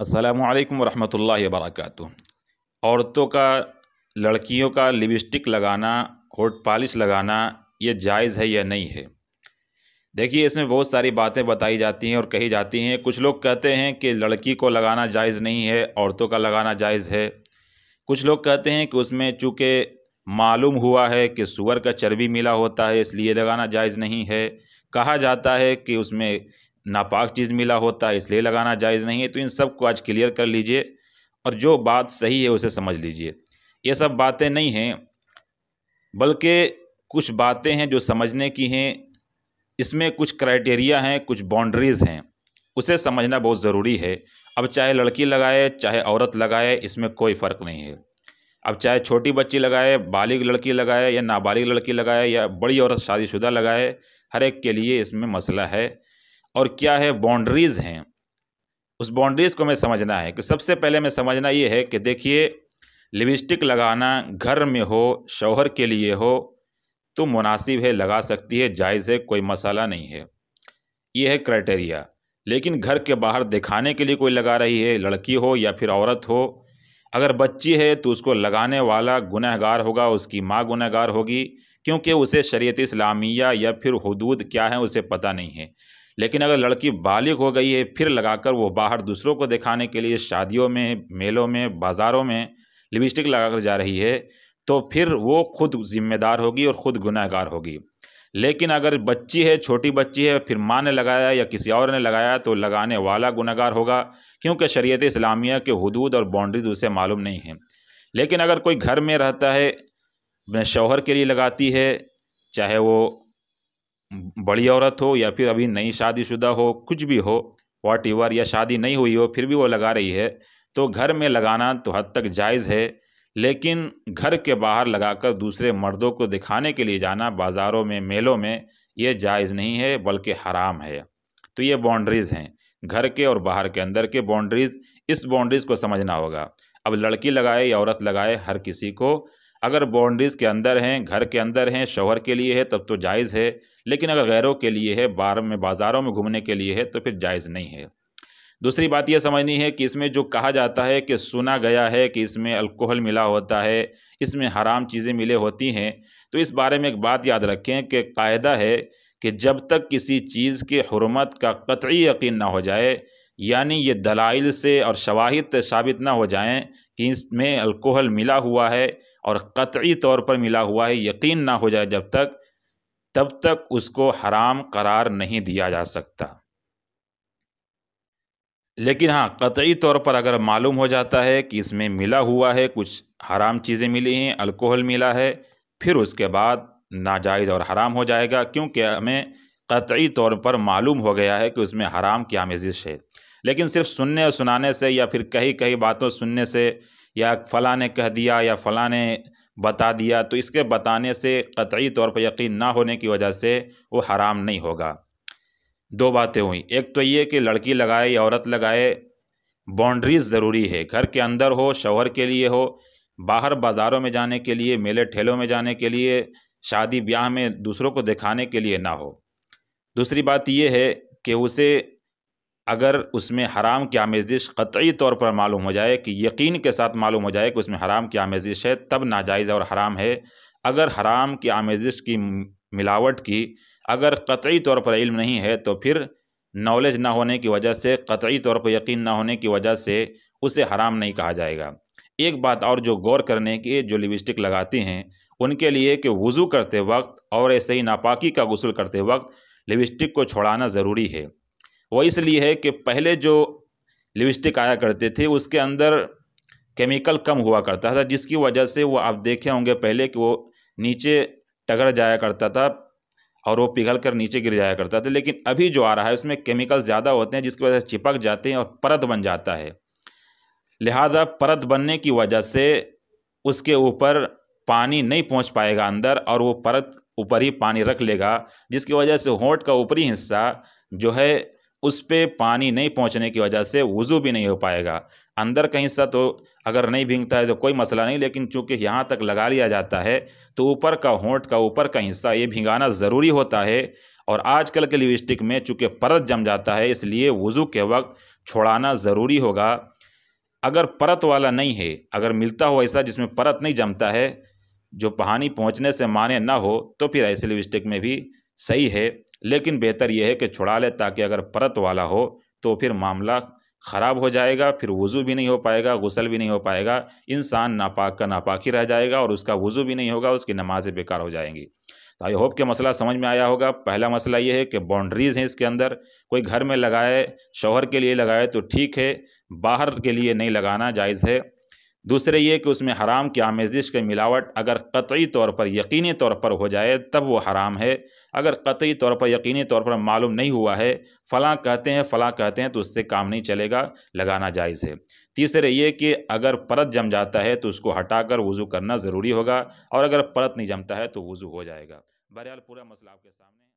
असलकम वरहमल वर्क औरतों का लड़कियों का लिपस्टिक लगाना होट पॉलिश लगाना ये जायज़ है या नहीं है देखिए इसमें बहुत सारी बातें बताई जाती हैं और कही जाती हैं कुछ लोग कहते हैं कि लड़की को लगाना जायज़ नहीं है औरतों का लगाना जायज़ है कुछ लोग कहते हैं कि उसमें चूँकि मालूम हुआ है कि सुअर का चर्बी मिला होता है इसलिए लगाना जायज़ नहीं है कहा जाता है कि उसमें नापाक चीज़ मिला होता है इसलिए लगाना जायज़ नहीं है तो इन सब को आज क्लियर कर लीजिए और जो बात सही है उसे समझ लीजिए ये सब बातें नहीं हैं बल्कि कुछ बातें हैं जो समझने की हैं इसमें कुछ क्राइटेरिया हैं कुछ बाउंड्रीज़ हैं उसे समझना बहुत ज़रूरी है अब चाहे लड़की लगाए चाहे औरत लगाए इसमें कोई फ़र्क नहीं है अब चाहे छोटी बच्ची लगाए बालिग लड़की लगाए या नाबालिग लड़की लगाए या बड़ी औरत शादीशुदा लगाए हर एक के लिए इसमें मसला है और क्या है बाउंड्रीज़ हैं उस बाउंड्रीज़ को मैं समझना है कि सबसे पहले मैं समझना ये है कि देखिए लिपस्टिक लगाना घर में हो शौहर के लिए हो तो मुनासिब है लगा सकती है जायज़ है कोई मसाला नहीं है ये है क्राइटेरिया लेकिन घर के बाहर दिखाने के लिए कोई लगा रही है लड़की हो या फिर औरत हो अगर बच्ची है तो उसको लगाने वाला गुनहगार होगा उसकी माँ गुनहगार होगी क्योंकि उसे शरीयत इस्लामिया या फिर हदूद क्या है उसे पता नहीं है लेकिन अगर लड़की बालिग हो गई है फिर लगाकर वो बाहर दूसरों को दिखाने के लिए शादियों में मेलों में बाज़ारों में लिपस्टिक लगाकर जा रही है तो फिर वो खुद जिम्मेदार होगी और ख़ुद गुनाहगार होगी लेकिन अगर बच्ची है छोटी बच्ची है फिर माँ ने लगाया या किसी और ने लगाया तो लगाने वाला गुनागार होगा क्योंकि शरीय इस्लामिया के हदूद और बाउंड्रीज उसे मालूम नहीं है लेकिन अगर कोई घर में रहता है अपने शौहर के लिए लगाती है चाहे वो बड़ी औरत हो या फिर अभी नई शादीशुदा हो कुछ भी हो वाट एवर या शादी नहीं हुई हो फिर भी वो लगा रही है तो घर में लगाना तो हद तक जायज़ है लेकिन घर के बाहर लगाकर दूसरे मर्दों को दिखाने के लिए जाना बाज़ारों में मेलों में ये जायज़ नहीं है बल्कि हराम है तो ये बाउंड्रीज़ हैं घर के और बाहर के अंदर के बाउंड्रीज़ इस बाउंड्रीज़ को समझना होगा अब लड़की लगाए या औरत लगाए हर किसी को अगर बाउंड्रीज़ के अंदर हैं घर के अंदर हैं शोहर के लिए है तब तो जायज़ है लेकिन अगर गैरों के लिए है बार में बाज़ारों में घूमने के लिए है तो फिर जायज़ नहीं है दूसरी बात यह समझनी है कि इसमें जो कहा जाता है कि सुना गया है कि इसमें अल्कोहल मिला होता है इसमें हराम चीज़ें मिले होती हैं तो इस बारे में एक बात याद रखें कि कायदा है कि जब तक किसी चीज़ के हरमत का कतई यकीन ना हो जाए यानी ये दलाइल से और शवाहिद साबित ना हो जाएं कि इसमें अल्कोहल मिला हुआ है और कतई तौर पर मिला हुआ है यकीन ना हो जाए जब तक तब तक उसको हराम करार नहीं दिया जा सकता लेकिन हाँ कतई तौर पर अगर मालूम हो जाता है कि इसमें मिला हुआ है कुछ हराम चीज़ें मिली हैं अल्कोहल मिला है फिर उसके बाद नाजायज़ और हराम हो जाएगा क्योंकि हमें कतई तौर पर मालूम हो गया है कि उसमें हराम की आमेजिश है लेकिन सिर्फ सुनने और सुनाने से या फिर कहीं कहीं बातों सुनने से या फ़लाँ ने कह दिया या फ़लाँ ने बता दिया तो इसके बताने से कतई तौर पर यकीन ना होने की वजह से वो हराम नहीं होगा दो बातें हुई एक तो ये कि लड़की लगाए या औरत लगाए बाउंड्रीज़ ज़रूरी है घर के अंदर हो शोहर के लिए हो बाहर बाज़ारों में जाने के लिए मेले ठेलों में जाने के लिए शादी ब्याह में दूसरों को दिखाने के लिए ना हो दूसरी बात यह है कि उसे अगर उसमें हराम की आमेज़िश कतई तौर पर मालूम हो जाए कि यकीन के साथ मालूम हो जाए कि उसमें हराम की आमेज़िश है तब नाजायज़ और हराम है अगर हराम की आमेज़िश की मिलावट की अगर कतई तौर पर इल्म नहीं है तो फिर नॉलेज ना होने की वजह से कतई तौर पर यकीन ना होने की वजह से उसे हराम नहीं कहा जाएगा एक बात और जो गौर करने की जो लिपस्टिक लगाती हैं उनके लिए कि वज़ू करते वक्त और ऐसे ही नापाकी का गसल करते वक्त लिपस्टिक को छोड़ाना ज़रूरी है वो इसलिए है कि पहले जो लिपस्टिक आया करते थे उसके अंदर केमिकल कम हुआ करता था जिसकी वजह से वो आप देखे होंगे पहले कि वो नीचे टगर जाया करता था और वो पिघल कर नीचे गिर जाया करता था लेकिन अभी जो आ रहा है उसमें केमिकल्स ज़्यादा होते हैं जिसकी वजह से चिपक जाते हैं और परत बन जाता है लिहाजा परत बनने की वजह से उसके ऊपर पानी नहीं पहुंच पाएगा अंदर और वो परत ऊपर ही पानी रख लेगा जिसकी वजह से होंठ का ऊपरी हिस्सा जो है उस पर पानी नहीं पहुँचने की वजह से वज़ू भी नहीं हो पाएगा अंदर कहीं हिस्सा तो अगर नहीं भींगता है तो कोई मसला नहीं लेकिन चूँकि यहाँ तक लगा लिया जाता है तो ऊपर का होंठ का ऊपर का हिस्सा ये भिंगाना ज़रूरी होता है और आजकल के लिपस्टिक में चूँकि परत जम जाता है इसलिए वज़ू के वक्त छोड़ाना ज़रूरी होगा अगर परत वाला नहीं है अगर मिलता हो ऐसा जिसमें परत नहीं जमता है जो पानी पहुँचने से माने ना हो तो फिर ऐसे लिपस्टिक में भी सही है लेकिन बेहतर यह है कि छुड़ा ले ताकि अगर परत वाला हो तो फिर मामला ख़राब हो जाएगा फिर वज़ू भी नहीं हो पाएगा गुसल भी नहीं हो पाएगा इंसान नापाक का नापाक ही रह जाएगा और उसका वज़ू भी नहीं होगा उसकी नमाज़ें बेकार हो जाएंगी तो आई होप के मसला समझ में आया होगा पहला मसला ये है कि बाउंड्रीज़ हैं इसके अंदर कोई घर में लगाए शोहर के लिए लगाए तो ठीक है बाहर के लिए नहीं लगाना जायज़ है दूसरे ये कि उसमें हराम की आमेजिश के मिलावट अगर कतई तौर पर यकीनी तौर पर हो जाए तब वो हराम है अगर कतई तौर पर यकीनी तौर पर मालूम नहीं हुआ है फ़लाँ कहते हैं फ़लाँ कहते हैं तो उससे काम नहीं चलेगा लगाना जायज़ है तीसरे ये कि अगर परत जम जाता है तो उसको हटाकर वज़ू करना ज़रूरी होगा और अगर परत नहीं जमता है तो वज़ू हो जाएगा बहरहाल पूरा मसला आपके सामने